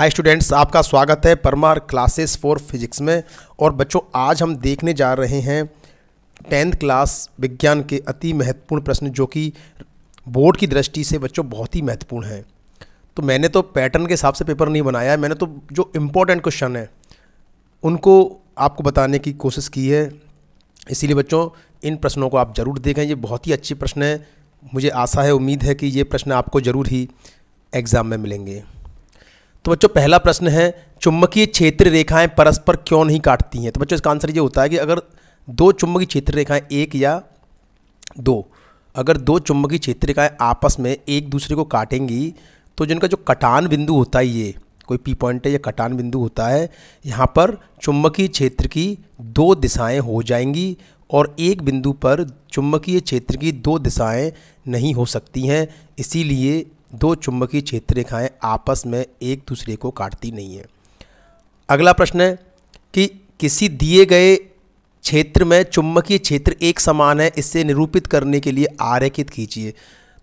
hi students आपका स्वागत है परमार क्लासेस फॉर फिजिक्स में और बच्चों आज हम देखने जा रहे हैं टेंथ क्लास विज्ञान के अति महत्वपूर्ण प्रश्न जो कि बोर्ड की दृष्टि से बच्चों बहुत ही महत्वपूर्ण हैं तो मैंने तो पैटर्न के हिसाब से पेपर नहीं बनाया है मैंने तो जो इम्पोर्टेंट क्वेश्चन है उनको आपको बताने की कोशिश की है इसीलिए बच्चों इन प्रश्नों को आप ज़रूर देखें ये बहुत ही अच्छे प्रश्न हैं मुझे आशा है उम्मीद है कि ये प्रश्न आपको ज़रूर ही एग्ज़ाम में मिलेंगे तो बच्चों पहला प्रश्न है चुंबकीय क्षेत्र रेखाएं परस्पर क्यों नहीं काटती हैं तो बच्चों इसका आंसर ये होता है कि अगर दो चुंबकीय क्षेत्र रेखाएं एक या दो अगर दो चुंबकीय क्षेत्र रेखाएं आपस में एक दूसरे को काटेंगी तो जिनका जो कटान बिंदु होता है ये कोई पी पॉइंट है या कटान बिंदु होता है यहाँ पर चुंबकीय क्षेत्र की दो दिशाएँ हो जाएंगी और एक बिंदु पर चुंबकीय क्षेत्र की दो दिशाएं नहीं हो सकती हैं इसीलिए दो चुंबकीय क्षेत्र रेखाएँ आपस में एक दूसरे को काटती नहीं है अगला प्रश्न है कि किसी दिए गए क्षेत्र में चुंबकीय क्षेत्र एक समान है इससे निरूपित करने के लिए आरेखित खींचिए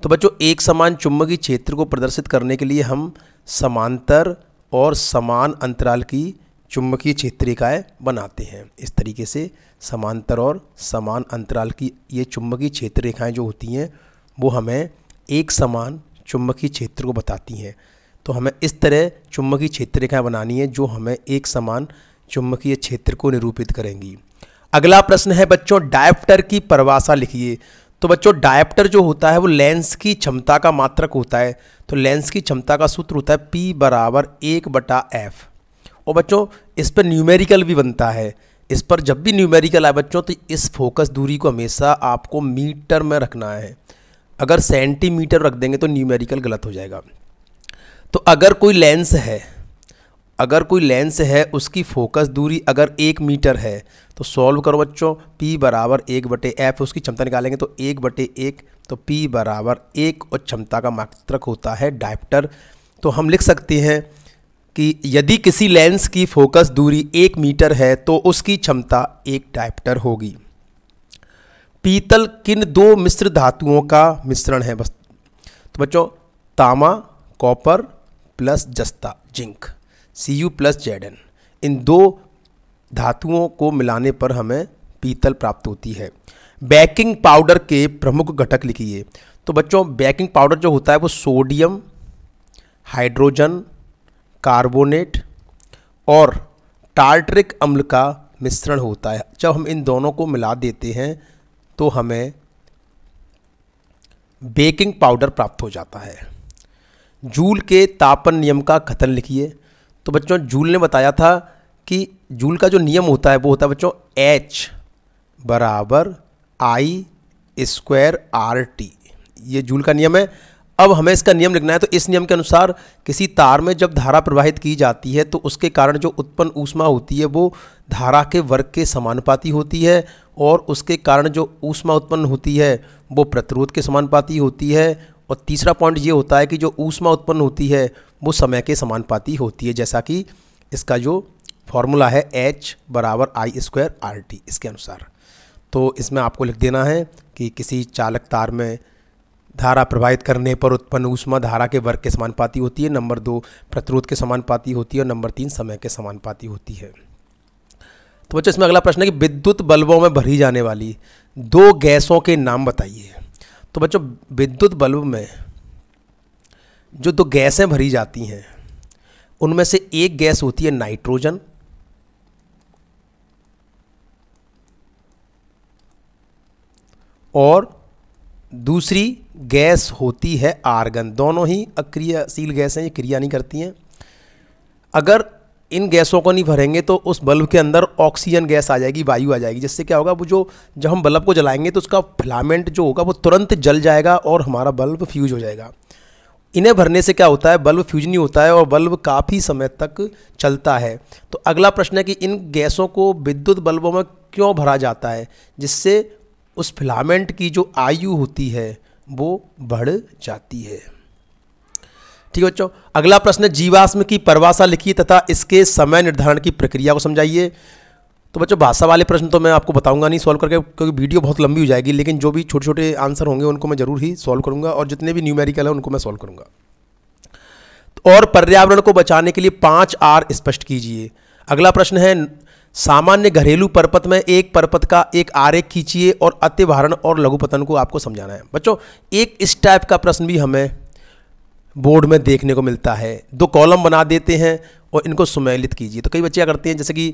तो बच्चों एक समान चुंबकीय क्षेत्र को प्रदर्शित करने के लिए हम समांतर और समान अंतराल की चुंबकीय क्षेत्र रेखाएँ बनाते हैं इस तरीके से समांतर और समान अंतराल की ये चुंबकीय क्षेत्र रेखाएँ जो होती हैं वो हमें एक समान चुंबकीय क्षेत्र को बताती हैं तो हमें इस तरह चुंबकीय क्षेत्र रेखाएँ बनानी है जो हमें एक समान चुंबकीय क्षेत्र को निरूपित करेंगी अगला प्रश्न है बच्चों डायप्टर की परिभाषा लिखिए तो बच्चों डायप्टर जो होता है वो लेंस की क्षमता का मात्रक होता है तो लेंस की क्षमता का सूत्र होता है पी बराबर एक बटा एफ और बच्चों इस पर न्यूमेरिकल भी बनता है इस पर जब भी न्यूमेरिकल आए बच्चों तो इस फोकस दूरी को हमेशा आपको मीटर में रखना है अगर सेंटीमीटर रख देंगे तो न्यूमेरिकल गलत हो जाएगा तो अगर कोई लेंस है अगर कोई लेंस है उसकी फोकस दूरी अगर एक मीटर है तो सॉल्व करो बच्चों P बराबर एक बटे एफ उसकी क्षमता निकालेंगे तो एक बटे एक तो P बराबर एक और क्षमता का मात्रक होता है डायप्टर तो हम लिख सकते हैं कि यदि किसी लेंस की फोकस दूरी एक मीटर है तो उसकी क्षमता एक डायप्टर होगी पीतल किन दो मिश्र धातुओं का मिश्रण है बस तो बच्चों तामा कॉपर प्लस जस्ता zinc C U plus Z N इन दो धातुओं को मिलाने पर हमें पीतल प्राप्त होती है बेकिंग पाउडर के प्रमुख घटक लिखिए तो बच्चों बेकिंग पाउडर जो होता है वो सोडियम हाइड्रोजन कार्बोनेट और टार्ट्रिक अम्ल का मिश्रण होता है जब हम इन दोनों को मिला देते हैं तो हमें बेकिंग पाउडर प्राप्त हो जाता है जूल के तापन नियम का कथन लिखिए तो बच्चों जूल ने बताया था कि जूल का जो नियम होता है वो होता है बच्चों एच बराबर आई स्क्वायर आर टी ये जूल का नियम है अब हमें इसका नियम लिखना है तो इस नियम के अनुसार किसी तार में जब धारा प्रवाहित की जाती है तो उसके कारण जो उत्पन्न ऊष्मा होती है वो धारा के वर्ग के समानुपाती होती है और उसके कारण जो ऊष्मा उत्पन्न होती है वो प्रतिरोध के समानुपाती होती है और तीसरा पॉइंट ये होता है कि जो ऊष्मा उत्पन्न होती है वो समय के समानुपाती होती है जैसा कि इसका जो फॉर्मूला है एच बराबर आई स्क्वायर आर टी इसके अनुसार तो इसमें आपको लिख देना है कि किसी चालक तार में धारा प्रभावित करने पर उत्पन्न ऊष्मा धारा के वर्ग के समानुपाती होती है नंबर दो प्रतिरोध के समानुपाती होती है और नंबर तीन समय के समानुपाती होती है तो बच्चों इसमें अगला प्रश्न है कि विद्युत बल्बों में भरी जाने वाली दो गैसों के नाम बताइए तो बच्चों विद्युत बल्ब में जो दो गैसें भरी जाती हैं उनमें से एक गैस होती है नाइट्रोजन और दूसरी गैस होती है आर्गन दोनों ही अक्रियाशील गैस हैं ये क्रिया नहीं करती हैं अगर इन गैसों को नहीं भरेंगे तो उस बल्ब के अंदर ऑक्सीजन गैस आ जाएगी वायु आ जाएगी जिससे क्या होगा वो जो जब हम बल्ब को जलाएंगे तो उसका फिलामेंट जो होगा वो तुरंत जल जाएगा और हमारा बल्ब फ्यूज हो जाएगा इन्हें भरने से क्या होता है बल्ब फ्यूज नहीं होता है और बल्ब काफ़ी समय तक चलता है तो अगला प्रश्न है कि इन गैसों को विद्युत बल्बों में क्यों भरा जाता है जिससे उस फिलामेंट की जो आयु होती है वो बढ़ जाती है ठीक है बच्चों अगला प्रश्न है जीवाश्म की परिभाषा लिखिए तथा इसके समय निर्धारण की प्रक्रिया को समझाइए तो बच्चों भाषा वाले प्रश्न तो मैं आपको बताऊंगा नहीं सॉल्व करके क्योंकि वीडियो बहुत लंबी हो जाएगी लेकिन जो भी छोटे छोटे आंसर होंगे उनको मैं ज़रूर ही सॉल्व करूंगा और जितने भी न्यूमेरिकल है उनको मैं सॉल्व करूंगा तो और पर्यावरण को बचाने के लिए पांच आर स्पष्ट कीजिए अगला प्रश्न है सामान्य घरेलू परपत में एक परपत का एक आरे खींचिए और अतिभारण और लघुपतन को आपको समझाना है बच्चों एक इस टाइप का प्रश्न भी हमें बोर्ड में देखने को मिलता है दो कॉलम बना देते हैं और इनको सुमेलित कीजिए तो कई बच्चे क्या करते हैं जैसे कि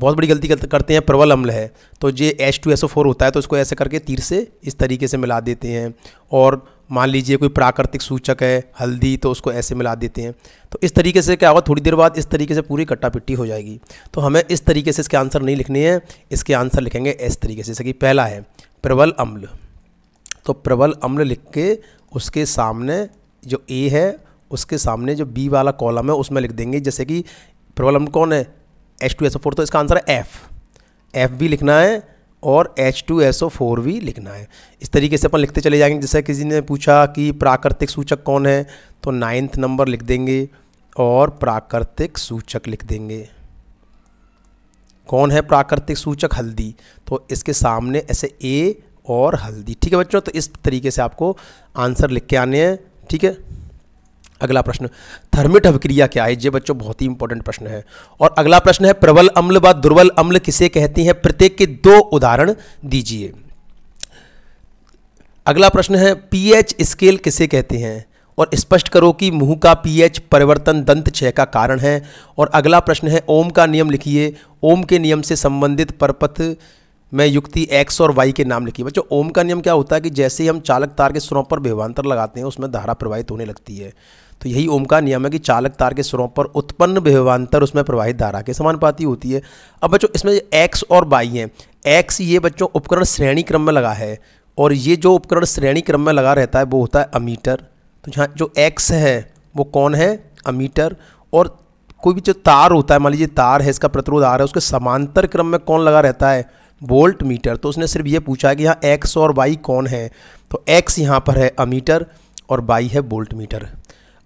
बहुत बड़ी गलती करते हैं प्रबल अम्ल है तो ये H two S O four होता है तो इसको ऐसे करके तीर से इस तरीके से मिला देते हैं और मान लीजिए कोई प्राकृतिक सूचक है हल्दी तो उसको ऐसे मिला देते हैं तो इस तरीके से क्या होगा थोड़ी देर बाद इस तरीके से पूरी कट्टा पिट्टी हो जाएगी तो हमें इस तरीके से इसके आंसर नहीं लिखने हैं इसके आंसर लिखेंगे इस तरीके से जैसे कि पहला है प्रबल अम्ल तो प्रबल अम्ल लिख के उसके सामने जो ए है उसके सामने जो बी वाला कॉलम है उसमें लिख देंगे जैसे कि प्रबल अम्ल कौन है एच टू एस फोर तो इसका आंसर है एफ़ एफ़ भी लिखना है और H two S O four भी लिखना है इस तरीके से अपन लिखते चले जाएंगे जैसे किसी ने पूछा कि प्राकृतिक सूचक कौन है तो नाइन्थ नंबर लिख देंगे और प्राकृतिक सूचक लिख देंगे कौन है प्राकृतिक सूचक हल्दी तो इसके सामने ऐसे ए और हल्दी ठीक है बच्चों तो इस तरीके से आपको आंसर लिख के आने हैं ठीक है अगला प्रश्न थर्मिट अभिक्रिया क्या है ये बच्चों बहुत ही इंपॉर्टेंट प्रश्न है और अगला प्रश्न है प्रबल अम्ल व दुर्बल अम्ल किसे कहती है प्रत्येक के दो उदाहरण दीजिए अगला प्रश्न है पीएच स्केल किसे कहते हैं और स्पष्ट करो कि मुंह का पीएच परिवर्तन दंत क्षय का कारण है और अगला प्रश्न है ओम का नियम लिखिए ओम के नियम से संबंधित परपथ में युक्ति एक्स और वाई के नाम लिखिए बच्चों ओम का नियम क्या होता है कि जैसे ही हम चालक तार के सुरों पर विभांतर लगाते हैं उसमें धारा प्रवाहित होने लगती है तो यही ओम का नियम है कि चालक तार के सुरों पर उत्पन्न विभवान्तर उसमें प्रवाहित धारा के समानुपाती होती है अब बच्चों इसमें एक्स और बाई हैं एक्स ये बच्चों उपकरण श्रेणी क्रम में लगा है और ये जो उपकरण श्रेणी क्रम में लगा रहता है वो होता है अमीटर तो जहाँ जो एक्स है वो कौन है अमीटर और कोई भी जो तार होता है मान लीजिए तार है इसका प्रतिरोध आर है उसके समांतर क्रम में कौन लगा रहता है वोल्ट मीटर तो उसने सिर्फ ये पूछा है कि यहाँ एक्स और वाई कौन है तो एक्स यहाँ पर है अमीटर और वाई है वोल्ट मीटर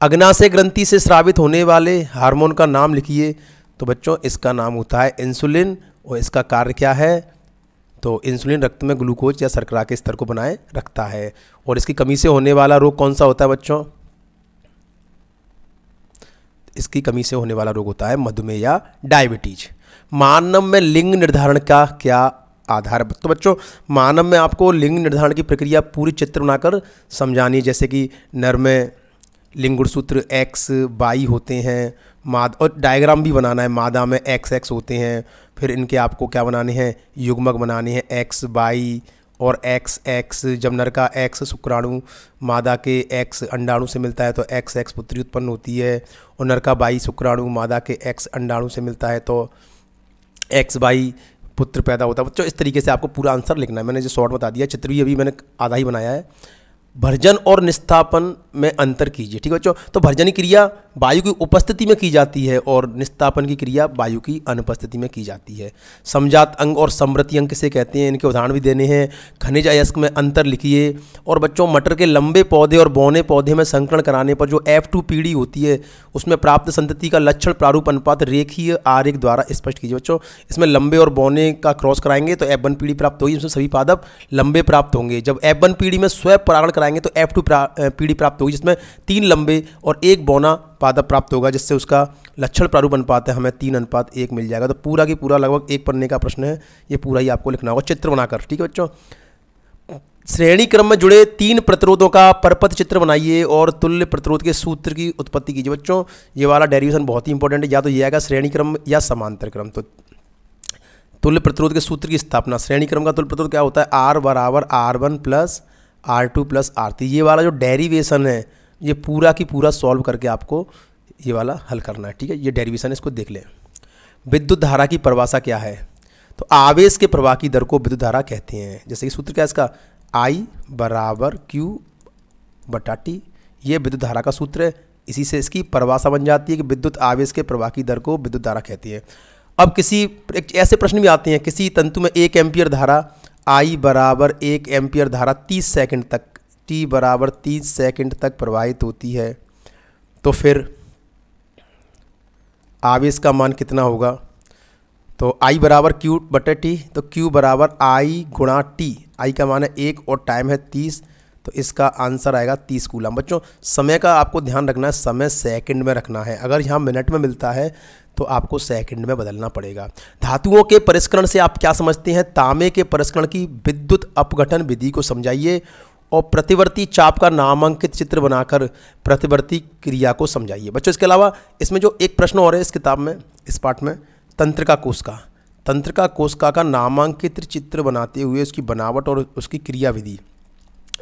अग्नाशय ग्रंथि से स्रावित होने वाले हार्मोन का नाम लिखिए तो बच्चों इसका नाम होता है इंसुलिन और इसका कार्य क्या है तो इंसुलिन रक्त में ग्लूकोज या शर्करा के स्तर को बनाए रखता है और इसकी कमी से होने वाला रोग कौन सा होता है बच्चों इसकी कमी से होने वाला रोग होता है मधुमेह या डायबिटीज मानव में लिंग निर्धारण का क्या आधार तो बच्चों मानव में आपको लिंग निर्धारण की प्रक्रिया पूरी चित्र बनाकर समझानी है जैसे कि नर में लिंगुड़ सूत्र एक्स बाई होते हैं माद और डायग्राम भी बनाना है मादा में एक्स एक्स होते हैं फिर इनके आपको क्या बनाने हैं युग्मक बनाने हैं एक्स बाई और एक्स एक्स जब नर का एक्स शुक्राणु मादा के एक्स अंडाणु से मिलता है तो एक्स एक्स पुत्री उत्पन्न होती है और नर का बाई शुक्राणु मादा के एक्स अंडाणु से मिलता है तो एक्स बाई पुत्र पैदा होता है बच्चों इस तरीके से आपको पूरा आंसर लिखना है मैंने जो शॉर्ट बता दिया चित्र भी अभी मैंने आधा ही बनाया है भर्जन और निस्थापन में अंतर कीजिए ठीक है बच्चों तो भर्जन की क्रिया वायु की उपस्थिति में की जाती है और निस्थापन की क्रिया वायु की अनुपस्थिति में की जाती है समझात अंग और समृति अंग किसे कहते हैं इनके उदाहरण भी देने हैं खनिज अयस्क में अंतर लिखिए और बच्चों मटर के लंबे पौधे और बौने पौधे में संकरण कराने पर जो एफ टू पीढ़ी होती है उसमें प्राप्त संतति का लक्षण प्रारूप अनुपात रेखीय आरेख द्वारा स्पष्ट कीजिए बच्चों इसमें लंबे और बौने का क्रॉस कराएंगे तो एफ वन पीढ़ी प्राप्त होगी उसमें सभी पादप लंबे प्राप्त होंगे जब एफ वन पीढ़ी में स्वयं परागण कराएंगे तो एफ टू पीढ़ी प्राप्त होगी जिसमें तीन लंबे और एक बौना पादप प्राप्त होगा जिससे उसका लक्षण प्रारूप अनुपात है हमें तीन अनुपात एक मिल जाएगा तो पूरा की पूरा लगभग एक पन्ने का प्रश्न है ये पूरा ही आपको लिखना होगा चित्र बनाकर ठीक है बच्चों श्रेणी क्रम में जुड़े तीन प्रतिरोधों का परपथ चित्र बनाइए और तुल्य प्रतिरोध के सूत्र की उत्पत्ति कीजिए बच्चों ये वाला डेरिवेशन बहुत ही इंपॉर्टेंट है या तो ये आएगा श्रेणी क्रम या समांतर क्रम तो तुल्य प्रतिरोध के सूत्र की स्थापना श्रेणी क्रम का तुल्य प्रतिरोध क्या होता है आर बराबर R one plus R two plus R three ये वाला जो डेरीवेशन है ये पूरा की पूरा सॉल्व करके आपको ये वाला हल करना है ठीक है ये डेरीवेशन इसको देख लें विद्युत धारा की परिभाषा क्या है तो आवेश के प्रवाह की दर को विद्युत धारा कहते हैं जैसे कि सूत्र क्या है इसका आई बराबर क्यू बटा टी ये विद्युत धारा का सूत्र है इसी से इसकी परिभाषा बन जाती है कि विद्युत आवेश के प्रवाह की दर को विद्युत धारा कहती है अब किसी ऐसे प्रश्न भी आते हैं किसी तंतु में एक एम्पियर धारा आई बराबर एक एम्पियर धारा तीस सेकंड तक टी बराबर तीस सेकंड तक प्रवाहित होती है तो फिर आवेश का मान कितना होगा तो आई बराबर क्यू बटे टी तो क्यू बराबर आई गुणा टी आई का मान है एक और टाइम है तीस तो इसका आंसर आएगा तीस कूलम बच्चों समय का आपको ध्यान रखना है समय सेकंड में रखना है अगर यहाँ मिनट में मिलता है तो आपको सेकंड में बदलना पड़ेगा धातुओं के परिष्करण से आप क्या समझते हैं तांबे के परिष्करण की विद्युत अपघटन विधि को समझाइए और प्रतिवर्ती चाप का नामांकित चित्र बनाकर प्रतिवर्ती क्रिया को समझाइए बच्चों इसके अलावा इसमें जो एक प्रश्न और है इस किताब में इस पाठ में का कोशिका का तंत्र का का नामांकित चित्र बनाते हुए उसकी बनावट और उसकी क्रियाविधि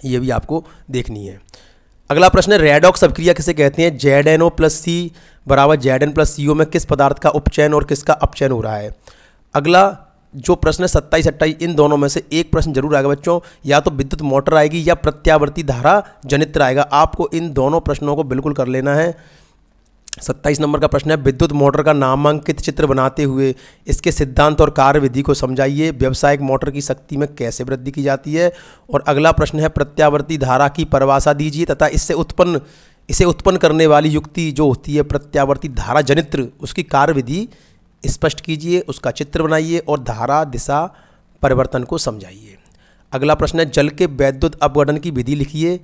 ये भी आपको देखनी है अगला प्रश्न है रेडॉक्स अभिक्रिया किसे कहते हैं Z N O plus C बराबर Z N plus C O में किस पदार्थ का उपचयन और किसका अपचयन हो रहा है अगला जो प्रश्न है सत्ताईस अट्ठाईस इन दोनों में से एक प्रश्न जरूर आएगा बच्चों या तो विद्युत मोटर आएगी या प्रत्यावर्ती धारा जनित्र आएगा आपको इन दोनों प्रश्नों को बिल्कुल कर लेना है सत्ताईस नंबर का प्रश्न है विद्युत मोटर का नामांकित चित्र बनाते हुए इसके सिद्धांत और कार्य विधि को समझाइए व्यावसायिक मोटर की शक्ति में कैसे वृद्धि की जाती है और अगला प्रश्न है प्रत्यावर्ती धारा की परिभाषा दीजिए तथा इससे उत्पन्न इसे उत्पन्न करने वाली युक्ति जो होती है प्रत्यावर्ती धारा जनित्र उसकी कार्य विधि स्पष्ट कीजिए उसका चित्र बनाइए और धारा दिशा परिवर्तन को समझाइए अगला प्रश्न है जल के वैद्युत अपगठन की विधि लिखिए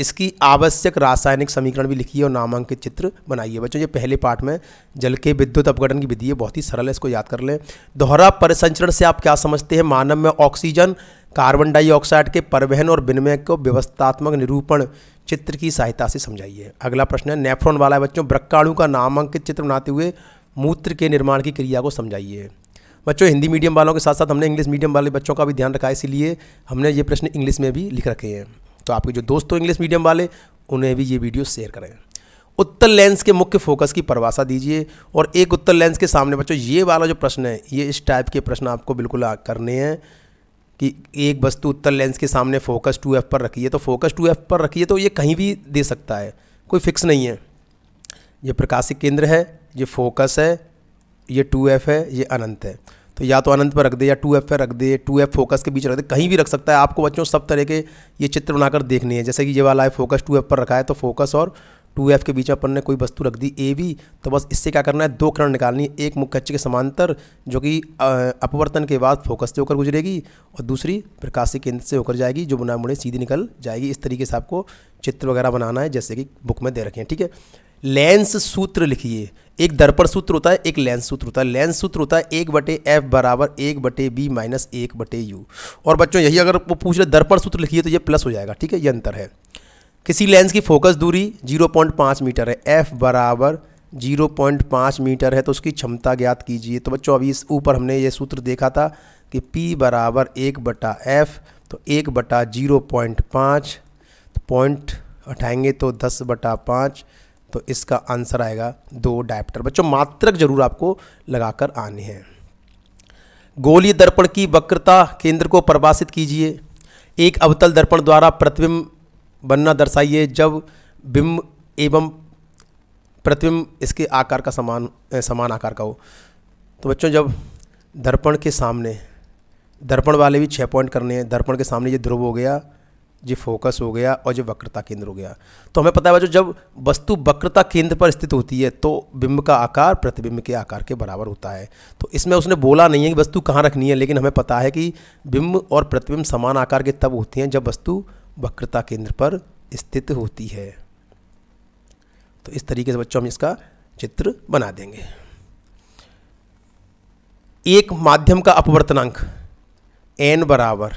इसकी आवश्यक रासायनिक समीकरण भी लिखिए और नामांकित चित्र बनाइए बच्चों ये पहले पाठ में जल के विद्युत अपघटन की विधि है बहुत ही सरल है इसको याद कर लें दोहरा परिसंचरण से आप क्या समझते हैं मानव में ऑक्सीजन कार्बन डाइऑक्साइड के परिवहन और विनिमय को व्यवस्थात्मक निरूपण चित्र की सहायता से समझाइए अगला प्रश्न है नेफ्रॉन वाला है बच्चों ब्रक्काणु का नामांकित चित्र बनाते हुए मूत्र के निर्माण की क्रिया को समझाइए बच्चों हिंदी मीडियम वालों के साथ साथ हमने इंग्लिश मीडियम वाले बच्चों का भी ध्यान रखा है इसीलिए हमने ये प्रश्न इंग्लिश में भी लिख रखे हैं तो आपके जो दोस्तों इंग्लिश मीडियम वाले उन्हें भी ये वीडियो शेयर करें उत्तर लेंस के मुख्य फोकस की परवासा दीजिए और एक उत्तर लेंस के सामने बच्चों ये वाला जो प्रश्न है ये इस टाइप के प्रश्न आपको बिल्कुल करने हैं कि एक वस्तु उत्तर लेंस के सामने फोकस टू एफ पर रखिए तो फोकस टू एफ पर रखिए तो ये कहीं भी दे सकता है कोई फिक्स नहीं है ये प्रकाशिक केंद्र है ये फोकस है ये टू एफ है ये अनंत है तो या तो अनंत पर रख दे या टू एफ पर रख दे टू एफ फोकस के बीच रख दे कहीं भी रख सकता है आपको बच्चों सब तरह के ये चित्र बनाकर देखने हैं जैसे कि ये वाला है फोकस टू एफ पर रखा है तो फोकस और टू एफ के बीच अपन ने कोई वस्तु रख दी ए बी तो बस इससे क्या करना है दो किरण निकालनी है एक मुख्य अक्ष के समांतर जो कि अपवर्तन के बाद फोकस से होकर गुजरेगी और दूसरी प्रकाशी केंद्र से होकर जाएगी जो बुना मुड़े सीधी निकल जाएगी इस तरीके से आपको चित्र वगैरह बनाना है जैसे कि बुक में दे रखें ठीक है लेंस सूत्र लिखिए एक दर्पण सूत्र होता है एक लेंस सूत्र होता है लेंस सूत्र होता है एक बटे एफ बराबर एक बटे बी माइनस एक बटे यू और बच्चों यही अगर वो पूछ रहे दर्पण सूत्र लिखिए तो ये प्लस हो जाएगा ठीक है ये अंतर है किसी लेंस की फोकस दूरी जीरो पॉइंट पाँच मीटर है एफ बराबर जीरो पॉइंट पाँच मीटर है तो उसकी क्षमता ज्ञात कीजिए तो बच्चों अभी इस ऊपर हमने ये सूत्र देखा था कि पी बराबर एक बटा एफ तो एक बटा जीरो पॉइंट पाँच तो पॉइंट हटाएंगे तो दस बटा पाँच तो इसका आंसर आएगा दो डायप्टर बच्चों मात्रक जरूर आपको लगाकर आने हैं गोली दर्पण की वक्रता केंद्र को प्रभाषित कीजिए एक अवतल दर्पण द्वारा प्रतिबिंब बनना दर्शाइए जब बिंब एवं प्रतिबिंब इसके आकार का समान समान आकार का हो तो बच्चों जब दर्पण के सामने दर्पण वाले भी छः पॉइंट करने हैं दर्पण के सामने ये ध्रुव हो गया ये फोकस हो गया और ये वक्रता केंद्र हो गया तो हमें पता है जो जब वस्तु वक्रता केंद्र पर स्थित होती है तो बिंब का आकार प्रतिबिंब के आकार के बराबर होता है तो इसमें उसने बोला नहीं है कि वस्तु कहाँ रखनी है लेकिन हमें पता है कि बिंब और प्रतिबिंब समान आकार के तब होती हैं जब वस्तु वक्रता केंद्र पर स्थित होती है तो इस तरीके से बच्चों हम इसका चित्र बना देंगे एक माध्यम का अपवर्तनांक एन बराबर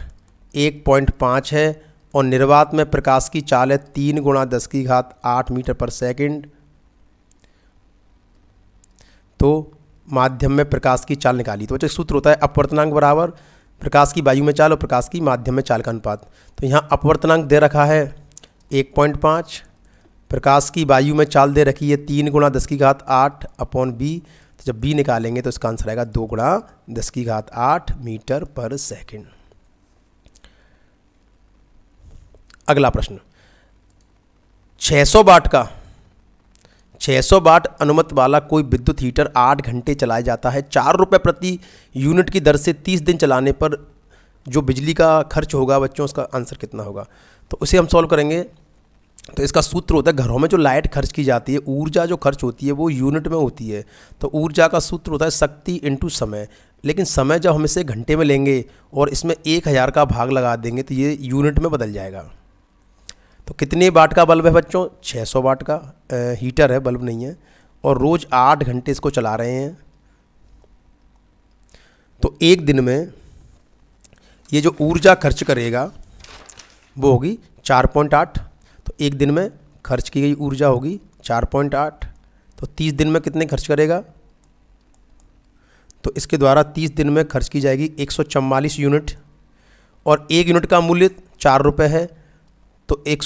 एक पॉइंट पाँच है और निर्वात में प्रकाश की चाल है तीन गुणा दस की घात आठ मीटर पर सेकंड तो माध्यम में प्रकाश की चाल निकाली तो बच्चे सूत्र होता है अपवर्तनांक बराबर प्रकाश की वायु में चाल और प्रकाश की माध्यम में चाल का अनुपात तो यहाँ अपवर्तनांक दे रखा है एक पॉइंट पाँच प्रकाश की वायु में चाल दे रखी है तीन गुणा दस की घात आठ अपॉन बी तो जब बी निकालेंगे तो इसका आंसर आएगा दो गुणा दस की घात आठ मीटर पर सेकेंड अगला प्रश्न 600 बाट का 600 बाट अनुमत वाला कोई विद्युत हीटर आठ घंटे चलाया जाता है चार रुपये प्रति यूनिट की दर से तीस दिन चलाने पर जो बिजली का खर्च होगा बच्चों उसका आंसर कितना होगा तो उसे हम सॉल्व करेंगे तो इसका सूत्र होता है घरों में जो लाइट खर्च की जाती है ऊर्जा जो खर्च होती है वो यूनिट में होती है तो ऊर्जा का सूत्र होता है शक्ति इंटू समय लेकिन समय जब हम इसे घंटे में लेंगे और इसमें एक हज़ार का भाग लगा देंगे तो ये यूनिट में बदल जाएगा तो कितने वाट का बल्ब है बच्चों 600 वाट का आ, हीटर है बल्ब नहीं है और रोज़ आठ घंटे इसको चला रहे हैं तो एक दिन में ये जो ऊर्जा खर्च करेगा वो होगी चार पॉइंट आठ तो एक दिन में खर्च की गई ऊर्जा होगी चार पॉइंट आठ तो तीस दिन में कितने खर्च करेगा तो इसके द्वारा तीस दिन में खर्च की जाएगी एक सौ यूनिट और एक यूनिट का मूल्य चार रुपये है तो एक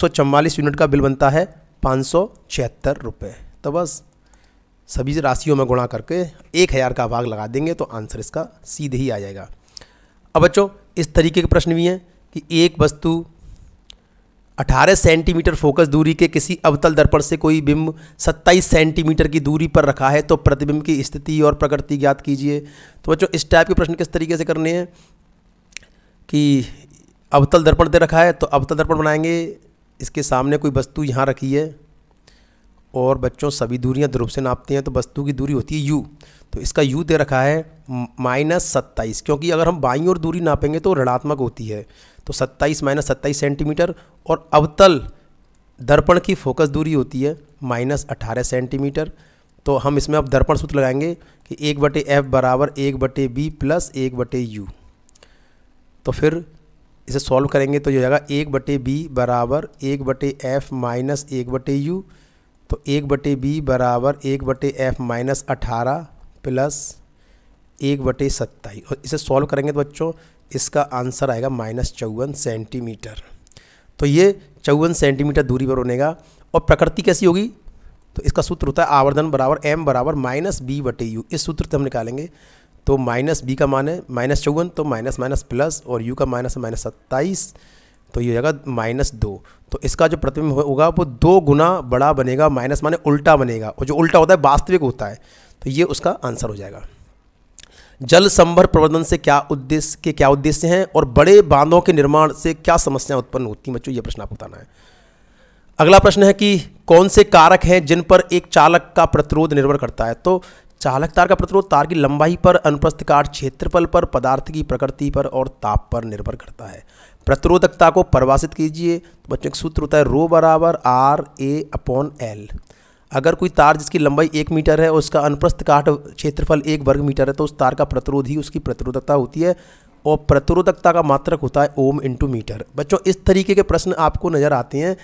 यूनिट का बिल बनता है पाँच सौ छिहत्तर रुपये तो बस सभी राशियों में गुणा करके एक हज़ार का भाग लगा देंगे तो आंसर इसका सीधे ही आ जाएगा अब बच्चों इस तरीके के प्रश्न भी हैं कि एक वस्तु 18 सेंटीमीटर फोकस दूरी के किसी अवतल दर्पण से कोई बिंब 27 सेंटीमीटर की दूरी पर रखा है तो प्रतिबिंब की स्थिति और प्रकृति ज्ञात कीजिए तो बच्चों इस टाइप के प्रश्न किस तरीके से करने हैं कि अवतल दर्पण दे रखा है तो अवतल दर्पण बनाएंगे इसके सामने कोई वस्तु यहाँ रखी है और बच्चों सभी दूरियाँ ध्रुव से नापते हैं तो वस्तु की दूरी होती है यू तो इसका यू दे रखा है माइनस सत्ताईस क्योंकि अगर हम बाई और दूरी नापेंगे तो ऋणात्मक होती है तो सत्ताईस माइनस सत्ताईस सेंटीमीटर और अवतल दर्पण की फोकस दूरी होती है माइनस अठारह सेंटीमीटर तो हम इसमें अब दर्पण सूत्र लगाएंगे कि एक बटे एफ बराबर एक बटे बी प्लस एक बटे यू तो फिर इसे सॉल्व करेंगे तो ये हो जाएगा एक बटे बी बराबर एक बटे एफ माइनस एक बटे यू तो एक बटे बी बराबर एक बटे एफ माइनस अठारह प्लस एक बटे सत्ताईस और इसे सॉल्व करेंगे तो बच्चों इसका आंसर आएगा माइनस चौवन सेंटीमीटर तो ये चौवन सेंटीमीटर दूरी पर बनेगा और प्रकृति कैसी होगी तो इसका सूत्र होता है आवर्धन बराबर एम बराबर माइनस बी बटे यू इस सूत्र से हम निकालेंगे तो माइनस बी का मान है माइनस चौवन तो माइनस माइनस प्लस और यू का माइनस माइनस सत्ताईस तो ये हो जाएगा माइनस दो तो इसका जो प्रतिबिंब होगा वो दो गुना बड़ा बनेगा माइनस माने उल्टा बनेगा और जो उल्टा होता है वास्तविक होता है तो ये उसका आंसर हो जाएगा जल संभर प्रबंधन से क्या उद्देश्य के क्या उद्देश्य हैं और बड़े बांधों के निर्माण से क्या समस्याएं उत्पन्न होती हैं बच्चों ये प्रश्न आपको बताना है अगला प्रश्न है कि कौन से कारक हैं जिन पर एक चालक का प्रतिरोध निर्भर करता है तो चालक तार का प्रतिरोध तार की लंबाई पर अनुप्रस्थ काट क्षेत्रफल पर पदार्थ की प्रकृति पर और ताप पर निर्भर करता है प्रतिरोधकता को परिभाषित कीजिए तो बच्चों का सूत्र होता है रो बराबर आर ए अपॉन एल अगर कोई तार जिसकी लंबाई एक मीटर है और उसका अनुप्रस्थ काट क्षेत्रफल एक वर्ग मीटर है तो उस तार का प्रतिरोध ही उसकी प्रतिरोधकता होती है और प्रतिरोधकता का मात्रक होता है ओम इंटू मीटर बच्चों इस तरीके के प्रश्न आपको नज़र आते हैं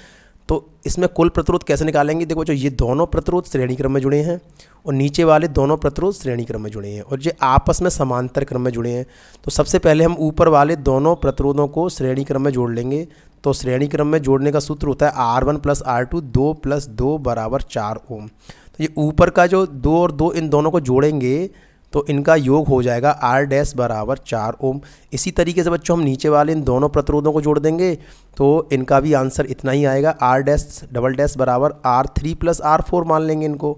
तो इसमें कुल प्रतिरोध कैसे निकालेंगे देखो जो ये दोनों प्रतिरोध श्रेणी क्रम में जुड़े हैं और नीचे वाले दोनों प्रतिरोध श्रेणी क्रम में जुड़े हैं और ये आपस में समांतर क्रम में जुड़े हैं तो सबसे पहले हम ऊपर वाले दोनों प्रतिरोधों को श्रेणी क्रम में जोड़ लेंगे तो श्रेणी क्रम में जोड़ने का सूत्र होता है R one plus R two दो प्लस दो बराबर चार ओम तो ये ऊपर का जो दो और दो इन दोनों को जोड़ेंगे तो इनका योग हो जाएगा आर डैस बराबर चार ओम इसी तरीके से बच्चों हम नीचे वाले इन दोनों प्रतिरोधों को जोड़ देंगे तो इनका भी आंसर इतना ही आएगा आर डैस डबल डैस बराबर R three plus R four मान लेंगे इनको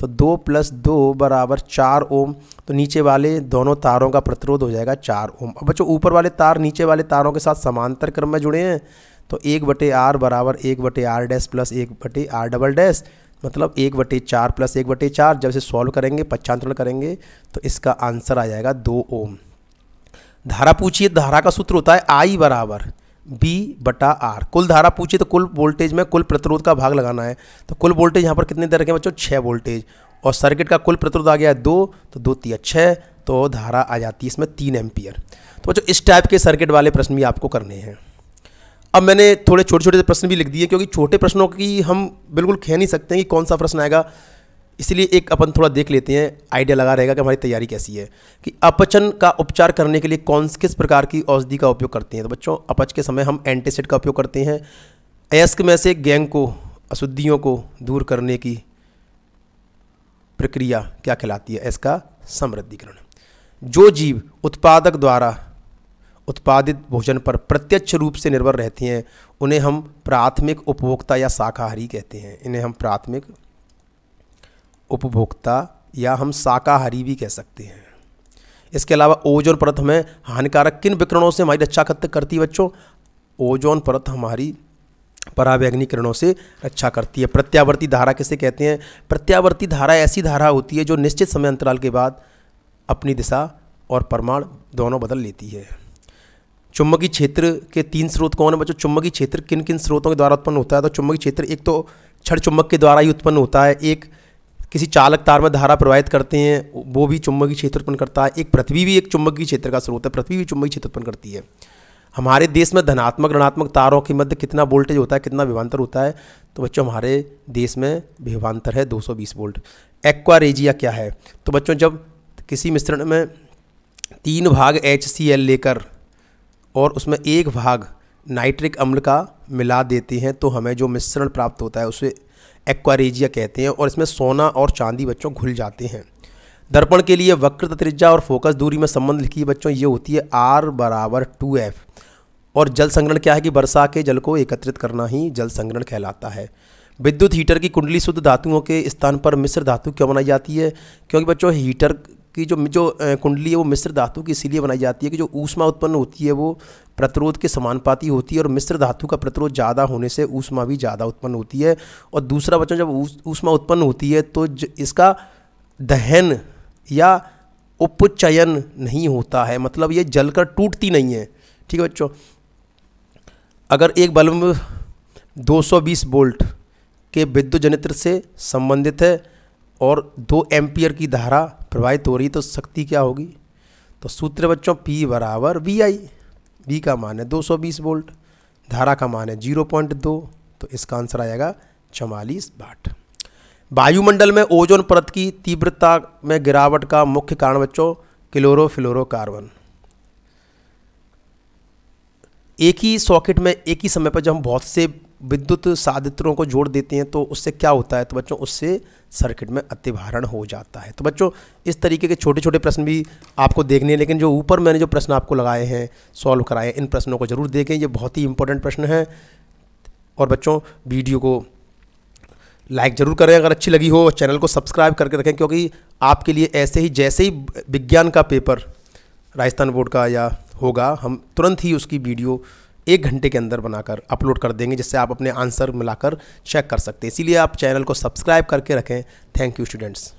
तो दो प्लस दो बराबर चार ओम तो नीचे वाले दोनों तारों का प्रतिरोध हो जाएगा चार ओम अब बच्चों ऊपर वाले तार नीचे वाले तारों के साथ समांतर क्रम में जुड़े हैं तो एक बटे आर बराबर एक बटे आर डैस प्लस एक बटे आर डबल डैस मतलब एक बटे चार प्लस एक बटे चार जब इसे सॉल्व करेंगे पच्चांतरण करेंगे तो इसका आंसर आ जाएगा दो ओम धारा पूछिए धारा का सूत्र होता है आई बराबर बी बटा आर कुल धारा पूछिए तो कुल वोल्टेज में कुल प्रतिरोध का भाग लगाना है तो कुल वोल्टेज यहाँ पर कितने दे रखे बच्चों छः वोल्टेज और सर्किट का कुल प्रतिरोध आ गया है दो तो दो तीन छः तो धारा आ जाती है इसमें तीन एम्पियर तो बच्चों इस टाइप के सर्किट वाले प्रश्न भी आपको करने हैं अब मैंने थोड़े छोटे छोटे प्रश्न भी लिख दिए क्योंकि छोटे प्रश्नों की हम बिल्कुल कह नहीं सकते कि कौन सा प्रश्न आएगा इसलिए एक अपन थोड़ा देख लेते हैं आइडिया लगा रहेगा कि हमारी तैयारी कैसी है कि अपचन का उपचार करने के लिए कौन किस प्रकार की औषधि का उपयोग करते हैं तो बच्चों अपच के समय हम एंटीसिड का उपयोग करते हैं अयस्क में से गैंग को अशुद्धियों को दूर करने की प्रक्रिया क्या कहलाती है इसका समृद्धिकरण जो जीव उत्पादक द्वारा उत्पादित भोजन पर प्रत्यक्ष रूप से निर्भर रहती हैं उन्हें हम प्राथमिक उपभोक्ता या शाकाहारी कहते हैं इन्हें हम प्राथमिक उपभोक्ता या हम शाकाहारी भी कह सकते हैं इसके अलावा ओजोन परत हमें हानिकारक किन विकिरणों से हमारी रक्षा करती है बच्चों ओजोन परत हमारी परावैग्नि किरणों से रक्षा करती है प्रत्यावर्ती धारा किसे कहते हैं प्रत्यावर्ती धारा ऐसी धारा होती है जो निश्चित समय अंतराल के बाद अपनी दिशा और परमाण दोनों बदल लेती है चुंबकीय क्षेत्र के तीन स्रोत कौन है बच्चों चुंबकीय क्षेत्र किन किन स्रोतों के द्वारा उत्पन्न होता है तो चुंबकीय क्षेत्र एक तो छड़ चुंबक के द्वारा ही उत्पन्न होता है एक किसी चालक तार में धारा प्रवाहित करते हैं वो भी चुंबकीय क्षेत्र उत्पन्न करता है एक पृथ्वी भी एक चुंबकीय क्षेत्र का स्रोत है पृथ्वी भी चुंबकीय क्षेत्र उत्पन्न करती है हमारे देश में धनात्मक ऋणात्मक तारों के मध्य कितना वोल्टेज होता है कितना विभांतर होता है तो बच्चों हमारे देश में विभांतर है 220 वोल्ट एक्वा रेजिया क्या है तो बच्चों जब किसी मिश्रण में तीन भाग एच लेकर और उसमें एक भाग नाइट्रिक अम्ल का मिला देते हैं तो हमें जो मिश्रण प्राप्त होता है उसे एक्वारेजिया कहते हैं और इसमें सोना और चांदी बच्चों घुल जाते हैं दर्पण के लिए वक्र त्रिज्या और फोकस दूरी में संबंध लिखी बच्चों ये होती है आर बराबर टू एफ और जल संग्रहण क्या है कि वर्षा के जल को एकत्रित करना ही जल संग्रहण कहलाता है विद्युत हीटर की कुंडली शुद्ध धातुओं के स्थान पर मिश्र धातु क्यों बनाई जाती है क्योंकि बच्चों हीटर कि जो जो कुंडली है वो मिश्र धातु की इसीलिए बनाई जाती है कि जो ऊष्मा उत्पन्न होती है वो प्रतिरोध के समानुपाती होती है और मिश्र धातु का प्रतिरोध ज़्यादा होने से ऊष्मा भी ज़्यादा उत्पन्न होती है और दूसरा बच्चों जब ऊष्मा उत्पन्न होती है तो इसका दहन या उपचयन नहीं होता है मतलब ये जलकर टूटती नहीं है ठीक है बच्चों अगर एक बल्ब 220 वोल्ट के विद्युत जनित्र से संबंधित है और दो एम्पियर की धारा प्रवाहित हो रही तो शक्ति क्या होगी तो सूत्र बच्चों P बराबर वी आई वी का मान है 220 वोल्ट धारा का मान है 0.2 तो इसका आंसर आएगा चवालीस बाट वायुमंडल में ओजोन परत की तीव्रता में गिरावट का मुख्य कारण बच्चों क्लोरोफ्लोरोकार्बन एक ही सॉकेट में एक ही समय पर जब हम बहुत से विद्युत साधित्रों को जोड़ देते हैं तो उससे क्या होता है तो बच्चों उससे सर्किट में अतिभारण हो जाता है तो बच्चों इस तरीके के छोटे छोटे प्रश्न भी आपको देखने हैं लेकिन जो ऊपर मैंने जो प्रश्न आपको लगाए हैं सॉल्व कराए हैं इन प्रश्नों को ज़रूर देखें ये बहुत ही इंपॉर्टेंट प्रश्न है और बच्चों वीडियो को लाइक ज़रूर करें अगर अच्छी लगी हो चैनल को सब्सक्राइब करके रखें क्योंकि आपके लिए ऐसे ही जैसे ही विज्ञान का पेपर राजस्थान बोर्ड का या होगा हम तुरंत ही उसकी वीडियो एक घंटे के अंदर बनाकर अपलोड कर देंगे जिससे आप अपने आंसर मिलाकर चेक कर सकते हैं इसीलिए आप चैनल को सब्सक्राइब करके रखें थैंक यू स्टूडेंट्स